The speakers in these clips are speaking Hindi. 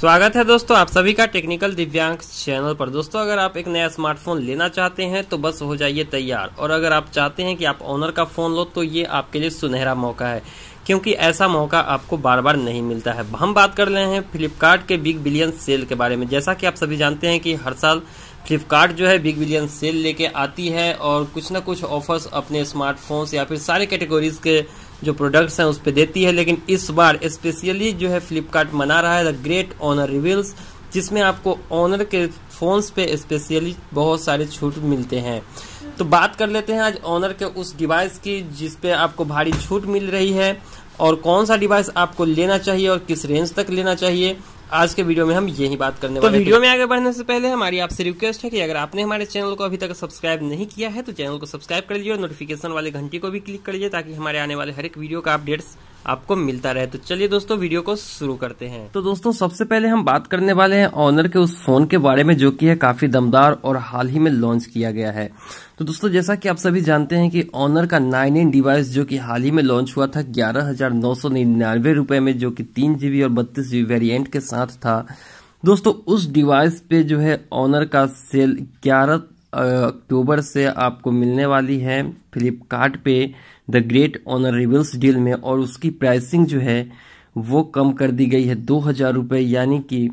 स्वागत है दोस्तों आप सभी का टेक्निकल दिव्यांग चैनल पर दोस्तों अगर आप एक नया स्मार्टफोन लेना चाहते हैं तो बस हो जाइए तैयार और अगर आप चाहते हैं कि आप ऑनर का फ़ोन लो तो ये आपके लिए सुनहरा मौका है क्योंकि ऐसा मौका आपको बार बार नहीं मिलता है हम बात कर रहे हैं फ्लिपकार्ट के बिग बिलियन सेल के बारे में जैसा कि आप सभी जानते हैं कि हर साल फ्लिपकार्ट जो है बिग बिलियन सेल लेके आती है और कुछ ना कुछ ऑफर्स अपने स्मार्टफोन्स या फिर सारे कैटेगरीज के जो प्रोडक्ट्स हैं उस पर देती है लेकिन इस बार स्पेशली जो है फ्लिपकार्ट मना रहा है द ग्रेट ऑनर रिविल्स जिसमें आपको ऑनर के फ़ोन्स पे स्पेशली बहुत सारे छूट मिलते हैं तो बात कर लेते हैं आज ऑनर के उस डिवाइस की जिसपे आपको भारी छूट मिल रही है और कौन सा डिवाइस आपको लेना चाहिए और किस रेंज तक लेना चाहिए आज के वीडियो में हम यही बात करने तो वाले तो वीडियो में आगे बढ़ने से पहले हमारी आपसे रिक्वेस्ट है कि अगर आपने हमारे चैनल को अभी तक सब्सक्राइब नहीं किया है तो चैनल को सब्सक्राइब कर लीजिए और नोटिफिकेशन वाले घंटी को भी क्लिक कर लीजिए ताकि हमारे आने वाले हर एक वीडियो का अपडेट्स आपको मिलता रहे तो चलिए दोस्तों वीडियो को शुरू करते हैं तो दोस्तों सबसे पहले हम बात करने वाले हैं ऑनर के उस फोन के बारे में जो कि है काफी दमदार और हाल ही में लॉन्च किया गया है तो दोस्तों जैसा कि आप सभी जानते हैं कि ऑनर का नाइन इन डिवाइस जो कि हाल ही में लॉन्च हुआ था ग्यारह रुपए में जो कि तीन जीबी और बत्तीस जीबी वेरिएंट के साथ था दोस्तों उस डिवाइस पे जो है ऑनर का सेल ग्यारह अक्टूबर से आपको मिलने वाली है फ्लिपकार्ट पे the great Honor rivals deal में और उसकी प्राइसिंग जो है वो कम कर दी गई है दो हज़ार रुपये यानी कि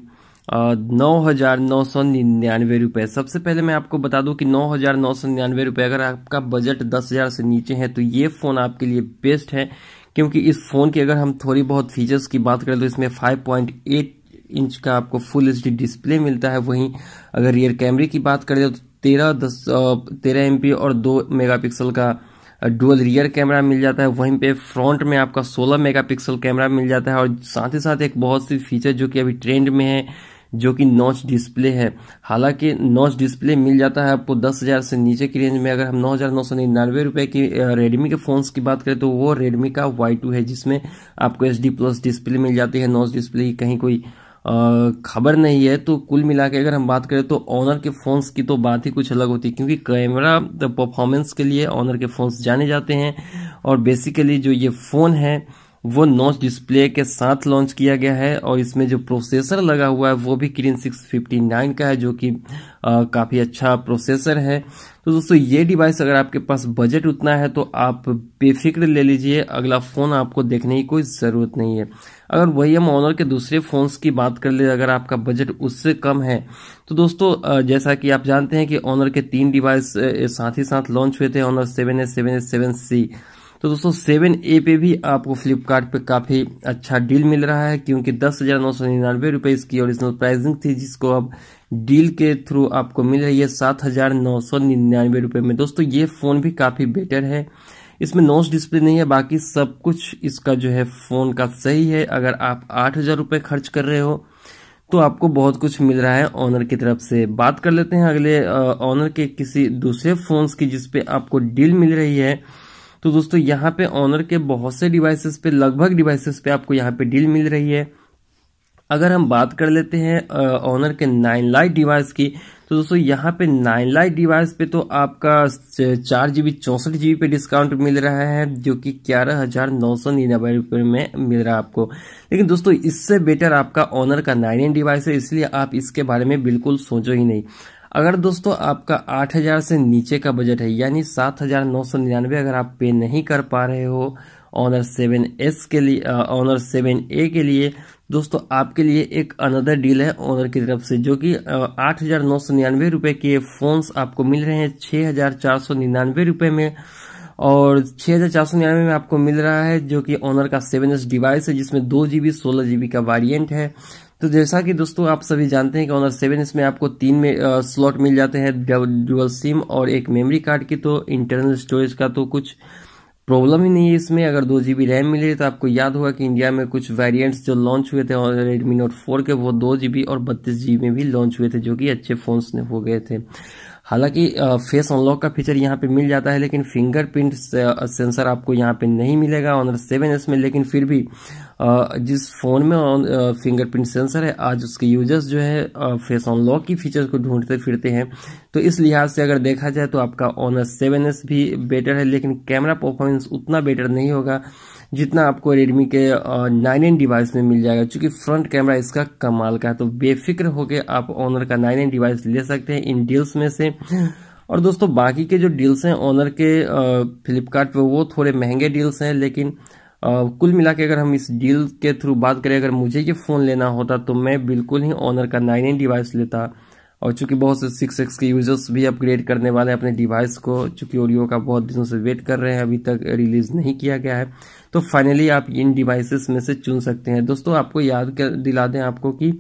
नौ हज़ार नौ सौ निन्यानवे रुपये सबसे पहले मैं आपको बता दूं कि नौ हज़ार नौ सौ निन्यानवे रुपये अगर आपका बजट दस हज़ार से नीचे है तो ये फ़ोन आपके लिए बेस्ट है क्योंकि इस फ़ोन की अगर हम थोड़ी बहुत फीचर्स की बात करें तो इसमें एट इंच का आपको फुल एच डिस्प्ले मिलता है वहीं अगर रियर कैमरे की बात करें तो तेरह दस तेरह एम और दो मेगापिक्सल का डुअल रियर कैमरा मिल जाता है वहीं पे फ्रंट में आपका 16 मेगापिक्सल कैमरा मिल जाता है और साथ ही साथ एक बहुत सी फीचर जो कि अभी ट्रेंड में है जो कि नॉच डिस्प्ले है हालांकि नॉच डिस्प्ले मिल जाता है आपको दस हज़ार से नीचे की रेंज में अगर हम नौ हज़ार नौ सौ निन्यानवे की रेडमी के फ़ोन्स की बात करें तो वो रेडमी का वाई टू है जिसमें आपको एच डी प्लस डिस्प्ले मिल जाती है नॉच डिस्प्ले कहीं कोई खबर नहीं है तो कुल मिला के अगर हम बात करें तो ऑनर के फ़ोन्स की तो बात ही कुछ अलग होती है क्योंकि कैमरा परफॉर्मेंस के लिए ऑनर के फ़ोन्स जाने जाते हैं और बेसिकली जो ये फ़ोन है वो नॉच डिस्प्ले के साथ लॉन्च किया गया है और इसमें जो प्रोसेसर लगा हुआ है वो भी क्रीन 659 का है जो कि काफ़ी अच्छा प्रोसेसर है तो दोस्तों ये डिवाइस अगर आपके पास बजट उतना है तो आप बेफिक्र ले लीजिए अगला फ़ोन आपको देखने की कोई ज़रूरत नहीं है अगर वही हम ऑनर के दूसरे फ़ोन्स की बात कर ले अगर आपका बजट उससे कम है तो दोस्तों जैसा कि आप जानते हैं कि ऑनर के तीन डिवाइस साथ ही साथ लॉन्च हुए थे Honor seven S seven S seven C तो दोस्तों सेवन ए पे भी आपको फ्लिपकार्ट पे काफ़ी अच्छा डील मिल रहा है क्योंकि दस हज़ार नौ सौ निन्यानवे रुपये इसकी ओरिजिनल प्राइसिंग थी जिसको अब डील के थ्रू आपको मिल रही है सात हज़ार नौ सौ निन्यानवे रुपये में दोस्तों ये फ़ोन भी काफ़ी बेटर है इसमें नोस डिस्प्ले नहीं है बाकी सब कुछ इसका जो है फ़ोन का सही है अगर आप आठ हज़ार रुपये खर्च कर रहे हो तो आपको बहुत कुछ मिल रहा है ऑनर की तरफ से बात कर लेते हैं अगले ऑनर के किसी दूसरे फ़ोन्स की जिसपे आपको डील मिल रही है तो दोस्तों यहाँ पे ऑनर के बहुत से डिवाइसेस पे लगभग डिवाइसेस पे आपको यहाँ पे डील मिल रही है अगर हम बात कर लेते हैं ऑनर के नाइन लाइट डिवाइस की तो दोस्तों यहाँ पे नाइन लाइट डिवाइस पे तो आपका चार जीबी चौसठ चौंसठ पे डिस्काउंट मिल रहा है जो कि ग्यारह हजार नौ सौ निन्यानबे रुपए में मिल रहा है आपको लेकिन दोस्तों इससे बेटर आपका ऑनर का नाइन एन डिवाइस है इसलिए आप इसके बारे में बिल्कुल सोचो ही नहीं अगर दोस्तों आपका आठ हज़ार से नीचे का बजट है यानी सात हज़ार नौ सौ निन्यानवे अगर आप पे नहीं कर पा रहे हो ऑनर सेवन एस के लिए ऑनर सेवन ए के लिए दोस्तों आपके लिए एक अनदर डील है ऑनर की तरफ से जो कि आठ हज़ार नौ सौ निन्यानवे के फ़ोन्स आपको मिल रहे हैं छः हज़ार चार सौ निन्यानवे रुपये में और छः हज़ार चार सौ निन्यानवे में आपको मिल रहा है जो कि ऑनर का सेवन एस डिवाइस है जिसमें दो जी बी सोलह जीबी का वारियंट है तो जैसा कि दोस्तों आप सभी जानते हैं कि ऑनर सेवन इसमें आपको तीन में स्लॉट मिल जाते हैं डुअल सिम और एक मेमोरी कार्ड की तो इंटरनल स्टोरेज का तो कुछ प्रॉब्लम ही नहीं है इसमें अगर दो जी बी रैम मिले तो आपको याद होगा कि इंडिया में कुछ वेरिएंट्स जो लॉन्च हुए थे और रेडमी नोट फोर के वो दो जी बी और बत्तीस जी में भी लॉन्च हुए थे जो कि अच्छे फ़ोन्स ने हो गए थे हालांकि फेस अनलॉक का फीचर यहाँ पे मिल जाता है लेकिन फिंगरप्रिंट सेंसर आपको यहाँ पे नहीं मिलेगा ऑनर सेवन एस में लेकिन फिर भी जिस फ़ोन में फिंगरप्रिंट सेंसर है आज उसके यूजर्स जो है फेस अनलॉक की फीचर्स को ढूंढते फिरते हैं तो इस लिहाज से अगर देखा जाए तो आपका ऑनर सेवन एस भी बेटर है लेकिन कैमरा परफॉर्मेंस उतना बेटर नहीं होगा जितना आपको रेडमी के नाइन एन डिवाइस में मिल जाएगा चूँकि फ्रंट कैमरा इसका कमाल का है तो बेफिक्र होकर आप ऑनर का नाइन एन डिवाइस ले सकते हैं इन डील्स में से और दोस्तों बाकी के जो डील्स हैं ऑनर के फ्लिपकार्ट पे वो थोड़े महंगे डील्स हैं लेकिन आ, कुल मिला के अगर हम इस डील के थ्रू बात करें अगर मुझे ये फ़ोन लेना होता तो मैं बिल्कुल ही ऑनर का नाइन एन डिवाइस लेता और चूंकि बहुत से सिक्स एक्स के यूजर्स भी अपग्रेड करने वाले हैं अपने डिवाइस को चूंकि ओरियो का बहुत दिनों से वेट कर रहे हैं अभी तक रिलीज नहीं किया गया है तो फाइनली आप इन डिवाइसेस में से चुन सकते हैं दोस्तों आपको याद कर दिला दें आपको कि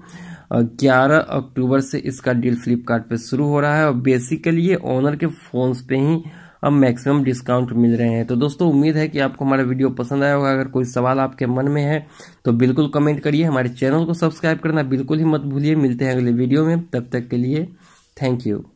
11 अक्टूबर से इसका डील फ्लिपकार्ट शुरू हो रहा है और बेसिकली ये ऑनर के फ़ोन्स पे ही अब मैक्सिमम डिस्काउंट मिल रहे हैं तो दोस्तों उम्मीद है कि आपको हमारा वीडियो पसंद आया होगा अगर कोई सवाल आपके मन में है तो बिल्कुल कमेंट करिए हमारे चैनल को सब्सक्राइब करना बिल्कुल ही मत भूलिए मिलते हैं अगले वीडियो में तब तक के लिए थैंक यू